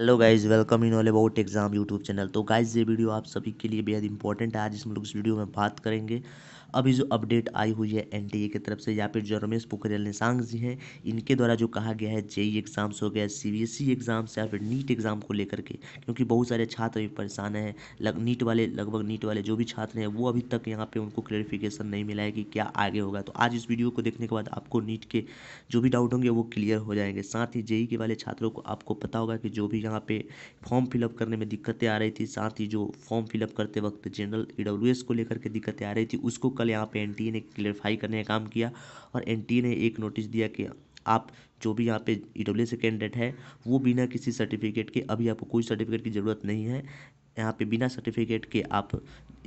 hello guys welcome in all about exam YouTube channel तो guys ये video आप सभी के लिए बेहद इंपॉर्टेंट है आज इसमें लोग इस वीडियो में बात करेंगे अभी जो अपडेट आई हुई है एन की तरफ से या फिर जो रमेश पोखरियाल निशांग जी हैं इनके द्वारा जो कहा गया है जेई एग्ज़ाम्स e हो गया सी बी एग्ज़ाम्स या फिर नीट एग्ज़ाम को लेकर के क्योंकि बहुत सारे छात्र भी परेशान हैं लग नीट वाले लगभग नीट वाले जो भी छात्र हैं वो अभी तक यहाँ पर उनको क्लियरिफिकेशन नहीं मिला है कि क्या आगे होगा तो आज इस वीडियो को देखने के बाद आपको नीट के जो भी डाउट होंगे वो क्लियर हो जाएंगे साथ ही जेई e के वाले छात्रों को आपको पता होगा कि जो भी यहाँ पे फॉर्म फिलअप करने में दिक्कतें आ रही थी साथ ही जो फॉर्म फिलअप करते वक्त जनरल ई को लेकर के दिक्कतें आ रही थी उसको कल यहाँ पे एन ने क्लेरिफाई करने का काम किया और एन ने एक नोटिस दिया कि आप जो भी यहाँ पे ई डब्ल्यू से कैंडिडेट है वो बिना किसी सर्टिफिकेट के अभी आपको कोई सर्टिफिकेट की ज़रूरत नहीं है यहाँ पे बिना सर्टिफिकेट के आप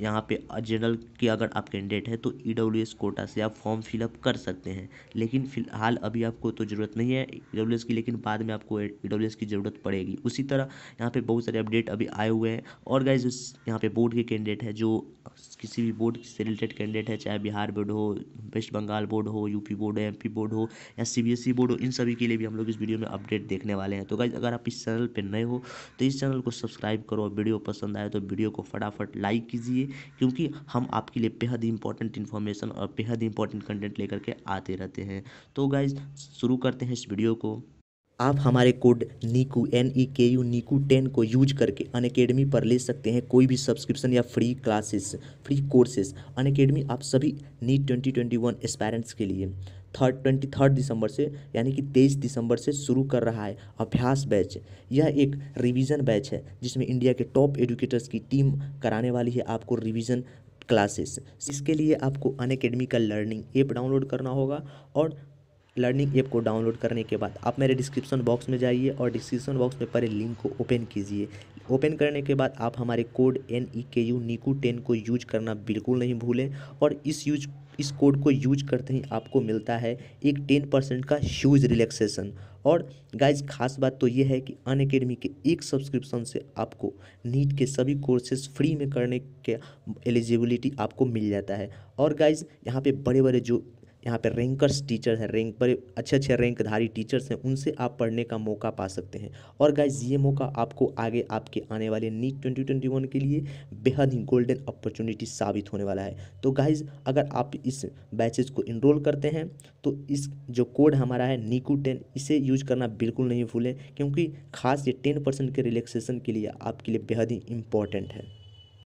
यहाँ पे जनरल के अगर आप कैंडिडेट हैं तो ई डब्ल्यू एस कोटा से आप फॉर्म फिलअप कर सकते हैं लेकिन फ़िलहाल अभी आपको तो ज़रूरत नहीं है ई डब्ल्यू एस की लेकिन बाद में आपको ई डब्ल्यू एस की ज़रूरत पड़ेगी उसी तरह यहाँ पे बहुत सारे अपडेट अभी आए हुए हैं और गाइज यहाँ पे बोर्ड के कैंडिडेट है जो किसी भी बोर्ड से रिलेटेड कैंडिडेट है चाहे बिहार बोर्ड हो वेस्ट बंगाल बोर्ड हो यूपी बोर्ड हो एम बोर्ड हो या सी बोर्ड e हो इन सभी के लिए भी हम लोग इस वीडियो में अपडेट देखने वाले हैं तो गाइज अगर आप इस चैनल पर नए हो तो इस चैनल को सब्सक्राइब करो और वीडियो पसंद आए तो वीडियो को फटाफट लाइक कीजिए क्योंकि हम आपके लिए बेहद इंपॉर्टेंट इन्फॉर्मेशन और बेहद इंपॉर्टेंट कंटेंट लेकर के आते रहते हैं तो गाइज शुरू करते हैं इस वीडियो को आप हमारे code Neeku N E K U नीकू टेन को यूज करके अन अकेडमी पर ले सकते हैं कोई भी सब्सक्रिप्शन या free classes free courses Unacademy आप सभी NEET twenty twenty one aspirants के लिए थर्ड ट्वेंटी थर्ड दिसंबर से यानी कि तेईस दिसंबर से शुरू कर रहा है अभ्यास बैच यह एक रिवीजन बैच है जिसमें इंडिया के टॉप एजुकेटर्स की टीम कराने वाली है आपको रिवीजन क्लासेस इसके लिए आपको अन अकेडमी का लर्निंग ऐप डाउनलोड करना होगा और लर्निंग ऐप को डाउनलोड करने के बाद आप मेरे डिस्क्रिप्शन बॉक्स में जाइए और डिस्क्रिप्शन बॉक्स में पड़े लिंक को ओपन कीजिए ओपन करने के बाद आप हमारे code N E K U निकू टेन को यूज करना बिल्कुल नहीं भूलें और इस यूज इस कोड को यूज करते ही आपको मिलता है एक टेन परसेंट का ह्यूज रिलैक्सेशन और गाइज खास बात तो ये है कि अन अकेडमी के एक सब्सक्रिप्शन से आपको नीट के सभी कोर्सेज फ्री में करने के एलिजिबिलिटी आपको मिल जाता है और गाइज यहाँ पे बड़े बड़े जो यहाँ पर रैंकर्स टीचर हैं रैंक पर अच्छे अच्छे रैंकधारी टीचर्स हैं उनसे आप पढ़ने का मौका पा सकते हैं और गाइज ये मौका आपको आगे आपके आने वाले नीट ट्वेंटी ट्वेंटी वन के लिए बेहद ही गोल्डन अपॉर्चुनिटी साबित होने वाला है तो गाइज अगर आप इस बैचेज को इनरोल करते हैं तो इस जो कोड हमारा है नीकू टेन इसे यूज करना बिल्कुल नहीं भूलें क्योंकि खास ये टेन परसेंट के रिलैक्सेशन के लिए आपके लिए बेहद ही इम्पॉर्टेंट है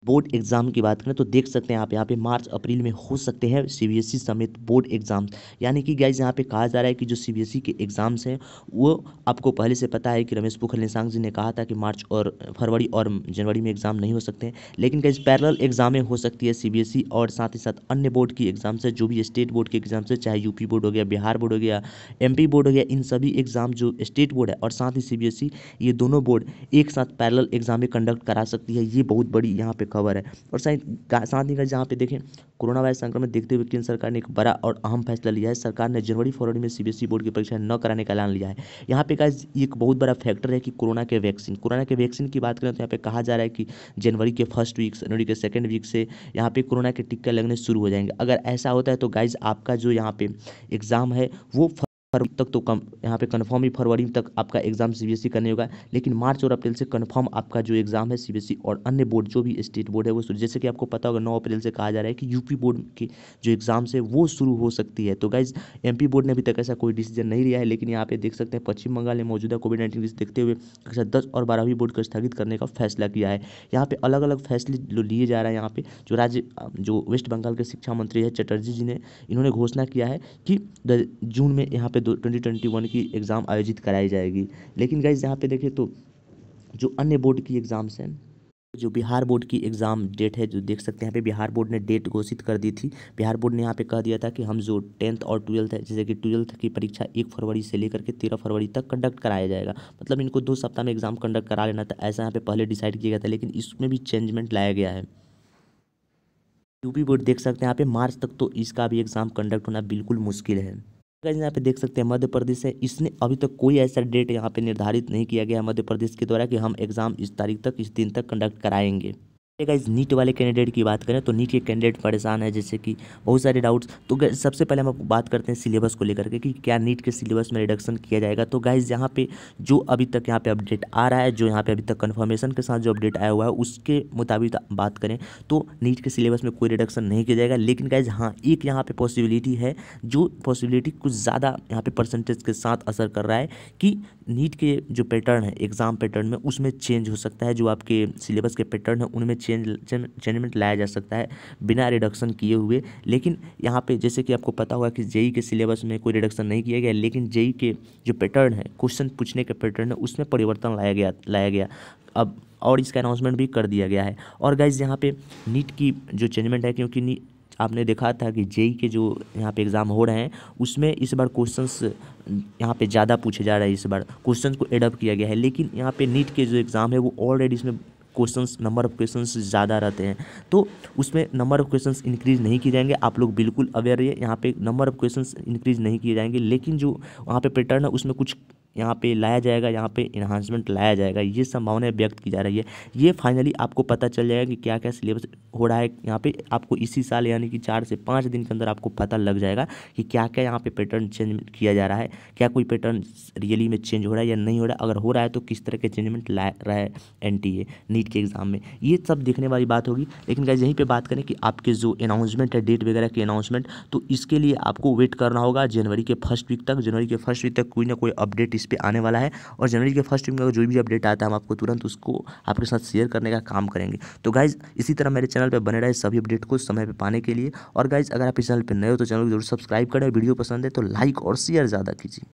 बोर्ड एग्ज़ाम की बात करें तो देख सकते हैं आप यहाँ पे मार्च अप्रैल में हो सकते हैं सीबीएसई e समेत बोर्ड एग्ज़ाम यानी कि गाइज यहाँ पे कहा जा रहा है कि जो सीबीएसई e के एग्ज़ाम्स हैं वो आपको पहले से पता है कि रमेश पोखर निशांक जी ने कहा था कि मार्च और फरवरी और जनवरी में एग्ज़ाम नहीं हो सकते लेकिन गाइज पैरल एग्ज़ामें हो सकती है सी e और साथ ही साथ अन्य बोर्ड की एग्ज़ाम्स है जो भी स्टेट बोर्ड के एग्ज़ाम्स है चाहे यूपी बोर्ड हो गया बिहार बोर्ड हो गया एम बोर्ड हो गया इन सभी एग्ज़ाम जो स्टेट बोर्ड है और साथ ही सी ये दोनों बोर्ड एक साथ पैरल एग्ज़ामें कंडक्ट करा सकती है ये बहुत बड़ी यहाँ पर खबर है और साथ ही जहाँ पे देखें कोरोना वायरस संक्रमण देखते हुए केंद्र सरकार ने एक बड़ा और अहम फैसला लिया है सरकार ने जनवरी फरवरी में सीबीएसई बोर्ड की परीक्षा न कराने का ऐलान लिया है यहाँ पे का एक बहुत बड़ा फैक्टर है कि कोरोना के वैक्सीन कोरोना के वैक्सीन की बात करें तो यहाँ पे कहा जा रहा है कि जनवरी के फर्स्ट वीक जनवरी के सेकेंड वीक से यहाँ पे कोरोना के टिक्का लगने शुरू हो जाएंगे अगर ऐसा होता है तो गाइज आपका जो यहाँ पे एग्ज़ाम है वो तक तो कम यहाँ पे कन्फर्म ही फरवरी तक आपका एग्जाम सीबीएसई का नहीं होगा लेकिन मार्च और अप्रैल से कन्फर्म आपका जो एग्जाम है सीबीएसई e और अन्य बोर्ड जो भी स्टेट बोर्ड है वो जैसे कि आपको पता होगा नौ अप्रैल से कहा जा रहा है कि यूपी बोर्ड की जो एग्जाम्स है वो शुरू हो सकती है तो गाइज एम बोर्ड ने अभी तक ऐसा कोई डिसीजन नहीं लिया है लेकिन यहाँ पे देख सकते हैं पश्चिम बंगाल ने मौजूदा कोविड नाइन्टीन को देखते हुए कक्षा दस और बारहवीं बोर्ड को स्थगित करने का फैसला किया है यहाँ पे अलग अलग फैसले जो लिए जा रहे हैं यहाँ पे जो राज्य जो वेस्ट बंगाल के शिक्षा मंत्री है चटर्जी जी ने इन्होंने घोषणा किया है कि जून में यहाँ पे दो ट्वेंटी ट्वेंटी वन की एग्ज़ाम आयोजित कराई जाएगी लेकिन गाइज यहाँ पे देखें तो जो अन्य बोर्ड की एग्ज़ाम्स हैं जो बिहार बोर्ड की एग्ज़ाम डेट है जो देख सकते हैं यहाँ पे बिहार बोर्ड ने डेट घोषित कर दी थी बिहार बोर्ड ने यहाँ पे कह दिया था कि हम जो टेंथ और ट्वेल्थ है जैसे कि ट्वेल्थ की परीक्षा एक फरवरी से लेकर के तेरह फरवरी तक कंडक्ट कराया जाएगा मतलब इनको दो सप्ताह में एग्ज़ाम कंडक्ट करा लेना था ऐसा यहाँ पर पहले डिसाइड किया गया था लेकिन इसमें भी चेंजमेंट लाया गया है यूपी बोर्ड देख सकते हैं यहाँ पे मार्च तक तो इसका भी एग्ज़ाम कंडक्ट होना बिल्कुल मुश्किल है गाइज यहाँ पे देख सकते हैं मध्य प्रदेश है इसने अभी तक तो कोई ऐसा डेट यहाँ पे निर्धारित नहीं किया गया है मध्य प्रदेश के द्वारा कि हम एग्ज़ाम इस तारीख तक इस दिन तक कंडक्ट कराएंगे गाइज नीट वाले कैंडिडेट की बात करें तो नीट के कैंडिडेट परेशान है जैसे कि बहुत सारे डाउट्स तो सबसे पहले हम आपको बात करते हैं सिलेबस को लेकर के कि क्या नीट के सिलेबस में रिडक्शन किया जाएगा तो गाइज यहाँ पे जो अभी तक यहाँ पे अपडेट आ रहा है जो यहाँ पे अभी तक कन्फर्मेशन के साथ जो अपडेट आया हुआ है उसके मुताबिक बात करें तो नीट के सिलेबस में कोई रिडक्शन नहीं किया जाएगा लेकिन गाइज हाँ एक यहाँ पर पॉसिबिलिटी है जो पॉसिबिलिटी कुछ ज़्यादा यहाँ पर परसेंटेज के साथ असर कर रहा है कि नीट के जो पैटर्न है एग्ज़ाम पैटर्न में उसमें चेंज हो सकता है जो आपके सिलेबस के पैटर्न है उनमें चेंज चेंजमेंट लाया जा सकता है बिना रिडक्शन किए हुए लेकिन यहाँ पे जैसे कि आपको पता होगा कि जेई के सिलेबस में कोई रिडक्शन नहीं किया गया लेकिन जेई के जो पैटर्न है क्वेश्चन पूछने के पैटर्न है उसमें परिवर्तन लाया गया लाया गया अब और इसका अनाउंसमेंट भी कर दिया गया है और गाइज यहाँ पे नीट की जो चेंजमेंट है क्योंकि आपने देखा था कि जेई के जो यहाँ पे एग्ज़ाम हो रहे हैं उसमें इस बार क्वेश्चंस यहाँ पे ज़्यादा पूछे जा रहे हैं इस बार क्वेश्चन को एडअप किया गया है लेकिन यहाँ पे नीट के जो एग्ज़ाम है वो ऑलरेडी इसमें क्वेश्चंस नंबर ऑफ क्वेश्चंस ज़्यादा रहते हैं तो उसमें नंबर ऑफ क्वेश्चंस इंक्रीज नहीं किए जाएंगे आप लोग बिल्कुल अवेयर रहिए यहाँ पे नंबर ऑफ क्वेश्चंस इंक्रीज नहीं किए जाएंगे लेकिन जो वहाँ पे पैटर्न है उसमें कुछ यहाँ पे लाया जाएगा यहाँ पे इन्हांसमेंट लाया जाएगा ये संभावनाएं व्यक्त की जा रही है ये फाइनली आपको पता चल जाएगा कि क्या क्या सिलेबस हो रहा है यहाँ पे आपको इसी साल यानी कि चार से पाँच दिन के अंदर आपको पता लग जाएगा कि क्या क्या यहाँ पे पैटर्न चेंज किया जा रहा है क्या कोई पैटर्न रियली में चेंज हो रहा है या नहीं हो रहा है अगर हो रहा है तो किस तरह के चेंजमेंट ला रहा है एन नीट के एग्ज़ाम में ये सब देखने वाली बात होगी लेकिन क्या यहीं पर बात करें कि आपके जो अनाउंसमेंट है डेट वगैरह की अनाउंसमेंट तो इसके लिए आपको वेट करना होगा जनवरी के फर्स्ट वीक तक जनवरी के फर्स्ट वीक तक कोई ना कोई अपडेट इस पर आने वाला है और जनवरी के फर्स्ट वीक में जो भी अपडेट आता है हम आपको तुरंत उसको आपके साथ शेयर करने का काम करेंगे तो गाइज इसी तरह मेरे चैनल पर बने रहे सभी अपडेट को समय पर पाने के लिए और गाइज अगर आप इस चैनल पर नए हो तो चैनल को जरूर सब्सक्राइब करें वीडियो पसंद है तो लाइक और शेयर ज़्यादा कीजिए